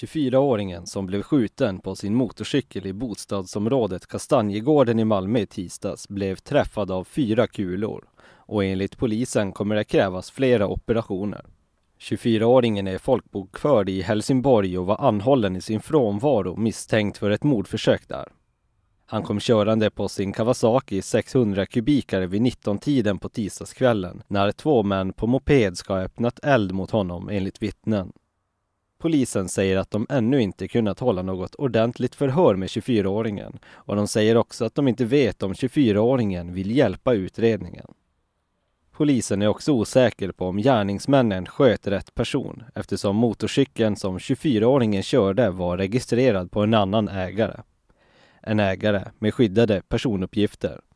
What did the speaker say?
24-åringen som blev skjuten på sin motorcykel i bostadsområdet Kastanjegården i Malmö i tisdags blev träffad av fyra kulor och enligt polisen kommer det krävas flera operationer. 24-åringen är folkbokförd i Helsingborg och var anhållen i sin frånvaro misstänkt för ett mordförsök där. Han kom körande på sin Kawasaki 600 kubikare vid 19-tiden på tisdagskvällen när två män på moped ska ha öppnat eld mot honom enligt vittnen. Polisen säger att de ännu inte kunnat hålla något ordentligt förhör med 24-åringen och de säger också att de inte vet om 24-åringen vill hjälpa utredningen. Polisen är också osäker på om gärningsmännen sköt rätt person eftersom motorcykeln som 24-åringen körde var registrerad på en annan ägare. En ägare med skyddade personuppgifter